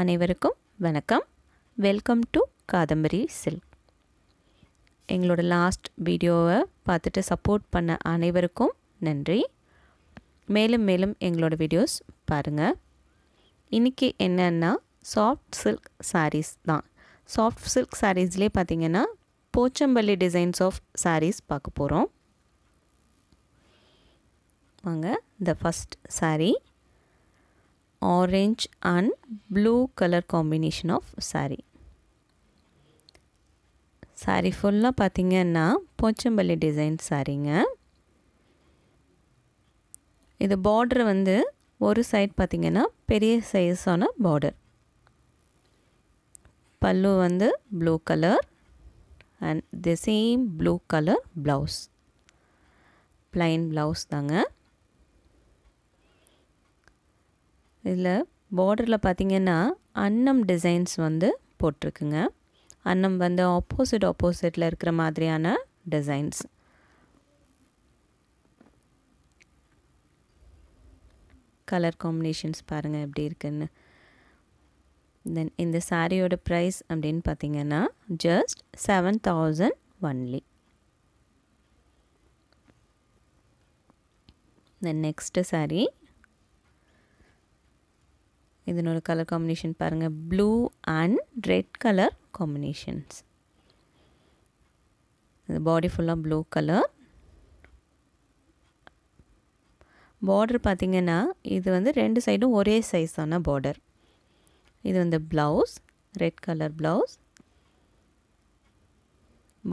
அனைவருக்கும் வணக்கம் welcome to Kadambari silk எங்களோட லாஸ்ட் வீடியோவை பார்த்துட்டு சப்போர்ட் பண்ண அனைவருக்கும் நன்றி மேலும் மேலும் எங்களோட வீடியோஸ் பாருங்கள் இன்றைக்கி என்னென்னா சாஃப்ட் சில்க் சாரீஸ் தான் சாஃப்ட் சில்க் சாரீஸ்லேயே பார்த்திங்கன்னா போச்சம்பள்ளி டிசைன்ஸ் ஆஃப் சாரீஸ் பார்க்க போகிறோம் வாங்க இந்த first sari orange and blue colour combination of saree saree ஃபுல்லாக பார்த்திங்கன்னா போச்சம்பள்ளி டிசைன் சாரீங்க இது பார்டர் வந்து ஒரு சைட் பார்த்திங்கன்னா பெரிய சைஸான பார்டர் பல்லு வந்து blue colour and the same blue colour blouse plain blouse தாங்க இதில் பார்டரில் பார்த்திங்கன்னா அன்னம் டிசைன்ஸ் வந்து போட்டிருக்குங்க அன்னம் வந்து ஆப்போசிட் ஆப்போசிட்டில் இருக்கிற மாதிரியான டிசைன்ஸ் கலர் காம்பினேஷன்ஸ் பாருங்கள் எப்படி இருக்குன்னு தென் இந்த சாரியோட ப்ரைஸ் அப்படின்னு பார்த்தீங்கன்னா just seven thousand only then next sari இதனோட கலர் காம்பினேஷன் பாருங்கள் blue and red colour combinations இது பாடி ஃபுல்லாக ப்ளூ கலர் பார்டர் பார்த்திங்கன்னா இது வந்து ரெண்டு சைடும் ஒரே சைஸான பார்டர் இது வந்து blouse red colour blouse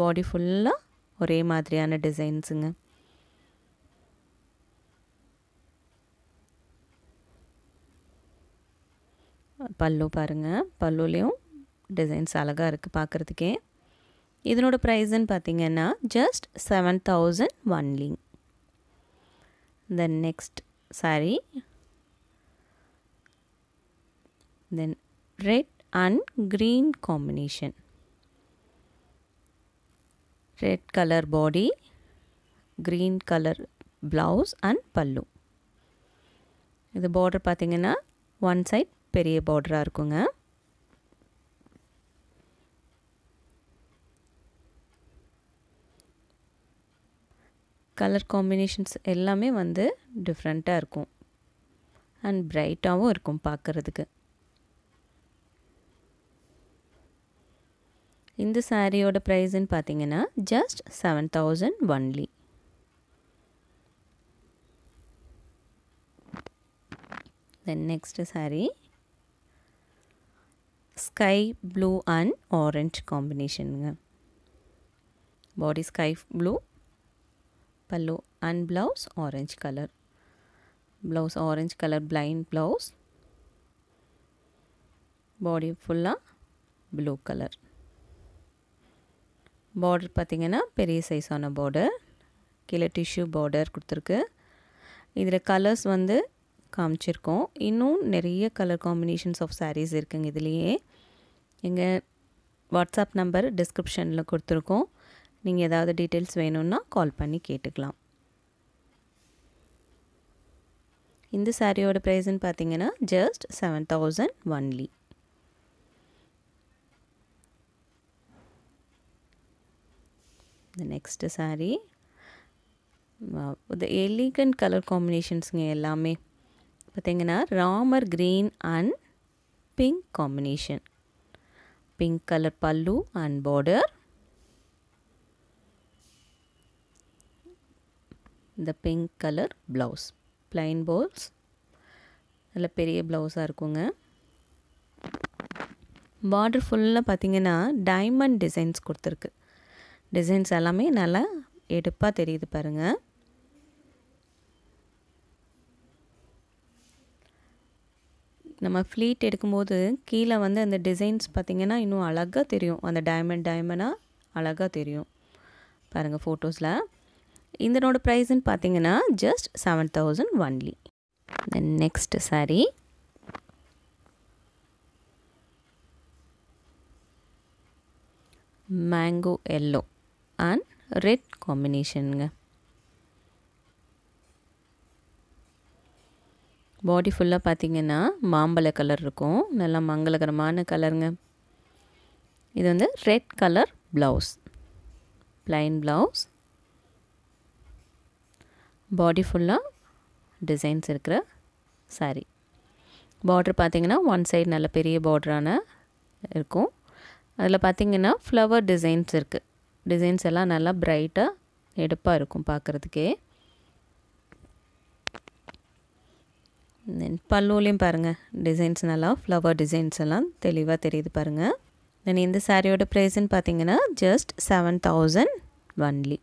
body ஃபுல்லாக ஒரே மாதிரியான டிசைன்ஸுங்க பல்லு பாருங்கள் பல்லுலேயும் டிசைன்ஸ் அழகாக இருக்குது பார்க்குறதுக்கே இதனோட ப்ரைஸ்ன்னு பார்த்தீங்கன்னா ஜஸ்ட் செவன் தௌசண்ட் ஒன்லிங் then next sari then red and green combination red colour body green colour blouse and pallu இது பார்டர் பார்த்திங்கன்னா ஒன் சைட் பெரிய பார்டராக இருக்குங்க கலர் காம்பினேஷன்ஸ் எல்லாமே வந்து டிஃப்ரெண்ட்டாக இருக்கும் அண்ட் பிரைட்டாகவும் இருக்கும் பார்க்குறதுக்கு இந்த சாரியோட ப்ரைஸ்ன்னு பார்த்தீங்கன்னா just seven thousand only then next sari sky blue and orange காம்பினேஷனுங்க body sky blue pallu and blouse orange colour blouse orange colour plain blouse body ஃபுல்லாக ப்ளூ கலர் பார்டர் பார்த்திங்கன்னா பெரிய சைஸான பார்டர் கீழே டிஷ்யூ பார்டர் கொடுத்துருக்கு இதில் கலர்ஸ் வந்து காமிச்சிருக்கோம் இன்னும் நிறைய கலர் காம்பினேஷன்ஸ் ஆஃப் சாரீஸ் இருக்குங்க இதுலேயே எங்கள் வாட்ஸ்அப் நம்பர் டிஸ்கிரிப்ஷனில் கொடுத்துருக்கோம் நீங்கள் ஏதாவது டீட்டெயில்ஸ் வேணும்னா கால் பண்ணி கேட்டுக்கலாம் இந்த சாரியோட ப்ரைஸ்ன்னு பார்த்தீங்கன்னா ஜஸ்ட் செவன் தௌசண்ட் ஒன்லி இந்த நெக்ஸ்ட்டு சாரி இந்த எலிகண்ட் கலர் காம்பினேஷன்ஸுங்க எல்லாமே பார்த்தீங்கன்னா Ramar green and pink combination pink color pallu and border. இந்த பிங்க் கலர் ப்ளவுஸ் பிளைன் போல்ஸ் நல்ல பெரிய ப்ளவுஸாக இருக்குங்க பார்டர் ஃபுல்லாக பார்த்தீங்கன்னா டைமண்ட் டிசைன்ஸ் கொடுத்துருக்கு டிசைன்ஸ் எல்லாமே நல்லா எடுப்பாக தெரியுது பாருங்கள் நம்ம ஃப்ளீட் எடுக்கும்போது கீழே வந்து அந்த டிசைன்ஸ் பார்த்திங்கன்னா இன்னும் அழகாக தெரியும் அந்த டைமண்ட் டைமண்டாக அழகாக தெரியும் பாருங்கள் ஃபோட்டோஸில் இதனோட ப்ரைஸ்ன்னு பார்த்தீங்கன்னா just seven thousand only then next sari mango yellow and red காம்பினேஷனுங்க பாடி ஃபுல்லாக பார்த்திங்கன்னா மாம்பழ கலர் இருக்கும் நல்லா மங்களகரமான கலருங்க இது வந்து red colour blouse plain blouse body ஃபுல்லாக டிசைன்ஸ் இருக்கிற சாரி பார்ட்ரு பார்த்திங்கன்னா ஒன் சைடு நல்ல பெரிய பார்டரான இருக்கும் அதில் பார்த்திங்கன்னா ஃப்ளவர் டிசைன்ஸ் இருக்குது டிசைன்ஸ் எல்லாம் நல்லா ப்ரைட்டாக எடுப்பாக இருக்கும் பார்க்குறதுக்கே தென் பல்லூலையும் பாருங்கள் டிசைன்ஸ் நல்லா ஃப்ளவர் டிசைன்ஸ் எல்லாம் தெளிவாக தெரியுது பாருங்கள் தென் இந்த சாரியோட ப்ரைஸ்ன்னு பார்த்தீங்கன்னா ஜஸ்ட் செவன் தௌசண்ட் ஒன்லி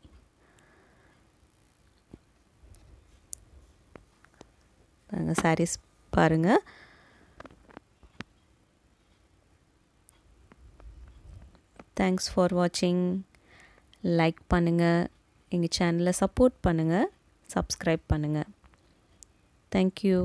பாருங்கள் சாரீஸ் பாருங்கள் தேங்க்ஸ் ஃபார் வாட்சிங் லைக் பண்ணுங்கள் எங்கள் சேனலை சப்போர்ட் பண்ணுங்கள் சப்ஸ்கிரைப் பண்ணுங்கள் தேங்க்யூ